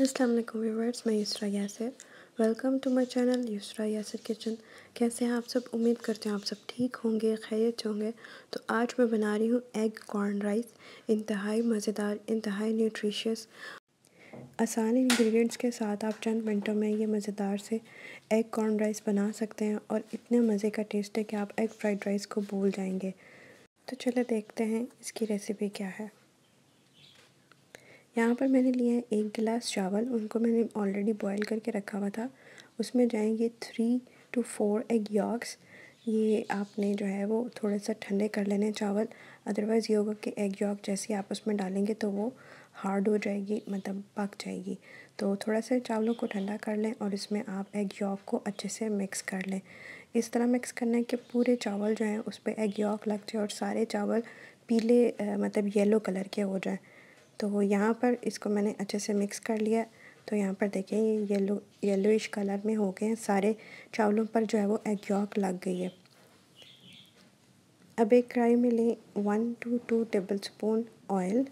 Aslam viewers मैं Yusra Yasir welcome to my channel Yusra Yasir kitchen कैसे हैं आप सब उम्मीद करते हैं आप सब ठीक होंगे खैरियत होंगे तो आज मैं बना रही हूँ एग कॉर्न राइस इंतहाई मज़ेदार इंतहाई न्यूट्रिशियस आसान इंग्रेडिएंट्स के साथ आप चंद मिनटों में ये मज़ेदार से एग कॉर्न राइस बना सकते हैं और इतने मज़े का टेस्ट है कि आप एग फ्राइड राइस को भूल जाएंगे तो चलो देखते हैं इसकी रेसिपी क्या है यहाँ पर मैंने लिया है एक गिलास चावल उनको मैंने ऑलरेडी बॉईल करके रखा हुआ था उसमें जाएंगे three to four egg yolks ये आपने जो है वो थोड़ा सा ठंडे कर लेने चावल अदरवाइज़ ये होगा कि एग यॉक जैसे आप उसमें डालेंगे तो वो हार्ड हो जाएगी मतलब पक जाएगी तो थोड़ा सा चावलों को ठंडा कर लें और इसमें आप एग यॉक को अच्छे से मिक्स कर लें इस तरह मिक्स करना है कि पूरे चावल जो हैं उस पर एग यॉक लग जाए और सारे चावल पीले मतलब येलो कलर के हो जाएँ तो यहाँ पर इसको मैंने अच्छे से मिक्स कर लिया तो यहाँ पर देखें ये येलो येलोइश कलर में हो गए हैं सारे चावलों पर जो है वो एग यॉक लग गई है अब एक कढ़ाई में लें one to two tablespoon oil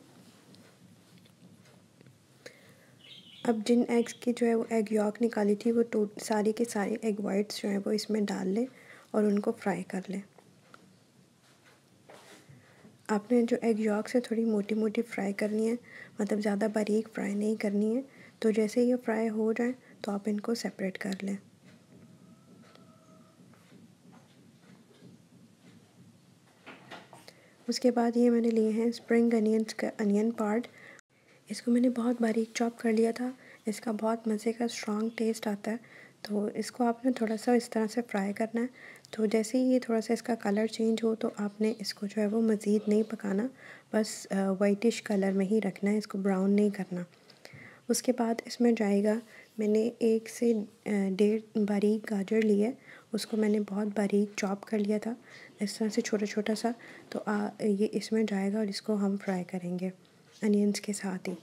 अब जिन एग्स की जो है वो एग यॉक निकाली थी वो टू तो सारी के सारे एग वाइट्स जो हैं वो इसमें डाल लें और उनको फ्राई कर लें आपने जो एग यॉक से थोड़ी मोटी मोटी फ्राई करनी है मतलब ज़्यादा बारीक फ्राई नहीं करनी है तो जैसे ये फ्राई हो जाए तो आप इनको सेपरेट कर लें उसके बाद ये मैंने लिए हैं स्प्रिंग अनियंस का अनियन पार्ट इसको मैंने बहुत बारीक चॉप कर लिया था इसका बहुत मज़े का स्ट्रॉन्ग टेस्ट आता है तो इसको आपने थोड़ा सा इस तरह से फ्राई करना है तो जैसे ही ये थोड़ा सा इसका कलर चेंज हो तो आपने इसको जो है वो मज़ीद नहीं पकाना बस वाइटिश कलर में ही रखना है इसको ब्राउन नहीं करना उसके बाद इसमें जाएगा मैंने एक से डेढ़ बारीक गाजर ली है उसको मैंने बहुत बारीक चॉप कर लिया था इस तरह से छोटा छोटा सा तो आ, ये इसमें जाएगा और इसको हम फ्राई करेंगे अनियंस के साथ ही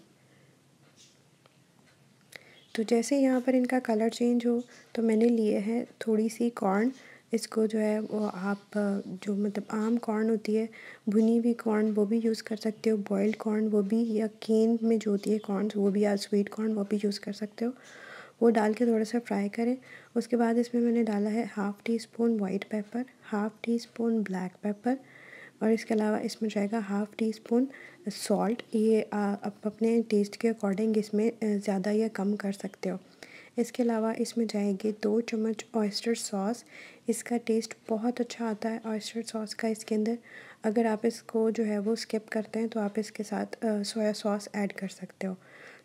तो जैसे यहाँ पर इनका कलर चेंज हो तो मैंने लिए है थोड़ी सी कॉर्न इसको जो है वो आप जो मतलब आम कॉर्न होती है भुनी हुई कॉर्न वो भी यूज़ कर सकते हो बॉयल्ड कॉर्न वो भी या केन में जो होती है कॉर्न वो भी आप स्वीट कॉर्न वो भी यूज़ कर सकते हो वो डाल के थोड़ा सा फ्राई करें उसके बाद इसमें मैंने डाला है half teaspoon white pepper half teaspoon black pepper और इसके अलावा इसमें जाएगा हाफ़ टी स्पून सॉल्ट ये आप अपने टेस्ट के अकॉर्डिंग इसमें ज़्यादा या कम कर सकते हो इसके अलावा इसमें जाएंगे दो चम्मच ऑयस्टर सॉस इसका टेस्ट बहुत अच्छा आता है ऑयस्टर सॉस का इसके अंदर अगर आप इसको जो है वो स्किप करते हैं तो आप इसके साथ सोया सॉस ऐड कर सकते हो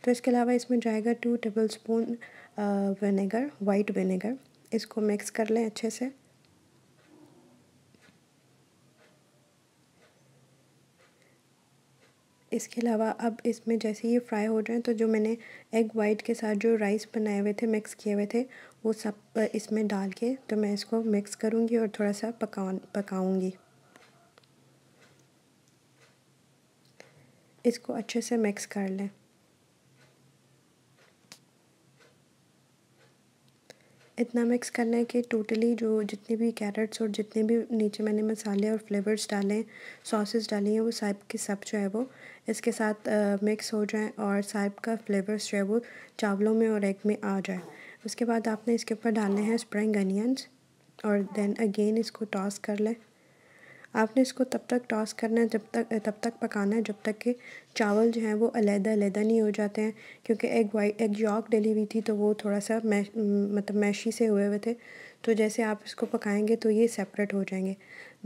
तो इसके अलावा इसमें जाएगा two tablespoon vinegar white vinegar इसको मिक्स कर लें अच्छे से इसके अलावा अब इसमें जैसे ये फ्राई हो जाए तो जो मैंने एग वाइट के साथ जो राइस बनाए हुए थे मिक्स किए हुए थे वो सब इसमें डाल के तो मैं इसको मिक्स करूँगी और थोड़ा सा पका पकाऊँगी इसको अच्छे से मिक्स कर लें इतना मिक्स करना है कि टोटली जो जितने भी कैरेट्स और जितने भी नीचे मैंने मसाले और फ्लेवर्स डाले सॉसेस डाली हैं वो साइब के सब जो है वो इसके साथ आ, मिक्स हो जाए और साइब का फ्लेवर्स जो है वो चावलों में और एग में आ जाए उसके बाद आपने इसके ऊपर डालने हैं स्प्रिंग अनियंस और देन अगेन इसको टॉस कर लें आपने इसको तब तक टॉस करना है जब तक तब तक पकाना है जब तक कि चावल जो हैं वो अलहदा अलहदा नहीं हो जाते हैं क्योंकि एग वाइट एग यॉक डली हुई थी तो वो थोड़ा सा मैश मतलब मैशी से हुए हुए थे तो जैसे आप इसको पकाएंगे तो ये सेपरेट हो जाएंगे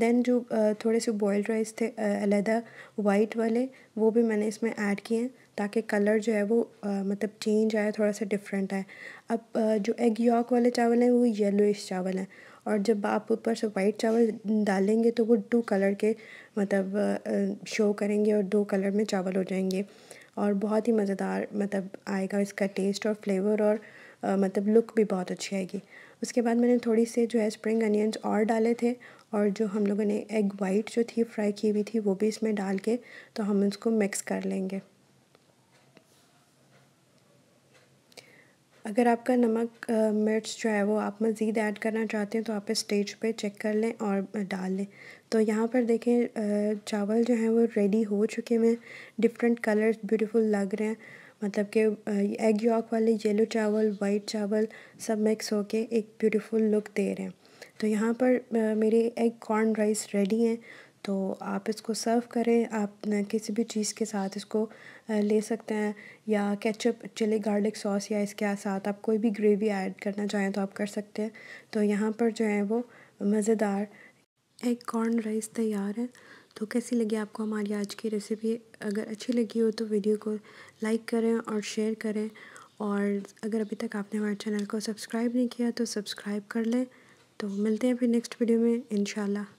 दैन जो थोड़े से बॉयल्ड राइस थे अलहदा वाइट वाले वो भी मैंने इसमें ऐड किए हैं ताकि कलर जो है वो आ, मतलब चेंज आए थोड़ा सा डिफरेंट आए अब आ, जो एग यॉक वाले चावल हैं वो येलोइश चावल हैं और जब आप ऊपर से वाइट चावल डालेंगे तो वो टू कलर के मतलब शो करेंगे और दो कलर में चावल हो जाएंगे और बहुत ही मज़ेदार मतलब आएगा इसका टेस्ट और फ्लेवर और आ, मतलब लुक भी बहुत अच्छी आएगी उसके बाद मैंने थोड़ी से जो है स्प्रिंग अनियंस और डाले थे और जो हम लोगों ने एग वाइट जो थी फ्राई की हुई थी वो भी इसमें डाल के तो हम उसको मिक्स कर लेंगे अगर आपका नमक मिर्च जो है वो आप मज़ीद ऐड करना चाहते हैं तो आप स्टेज पे चेक कर लें और डाल लें तो यहाँ पर देखें चावल जो हैं वो रेडी हो चुके हैं डिफरेंट कलर्स ब्यूटीफुल लग रहे हैं मतलब कि एग यॉक वाले येलो चावल वाइट चावल सब मिक्स होके एक ब्यूटीफुल लुक दे रहे हैं तो यहाँ पर मेरे एग कॉर्न राइस रेडी हैं तो आप इसको सर्व करें आप किसी भी चीज़ के साथ इसको ले सकते हैं या केचप चिली गार्लिक सॉस या इसके साथ आप कोई भी ग्रेवी ऐड करना चाहें तो आप कर सकते हैं तो यहाँ पर जो है वो मज़ेदार एक कॉर्न राइस तैयार है तो कैसी लगी आपको हमारी आज की रेसिपी अगर अच्छी लगी हो तो वीडियो को लाइक करें और शेयर करें और अगर अभी तक आपने हमारे चैनल को सब्सक्राइब नहीं किया तो सब्सक्राइब कर लें तो मिलते हैं फिर नेक्स्ट वीडियो में इनशाला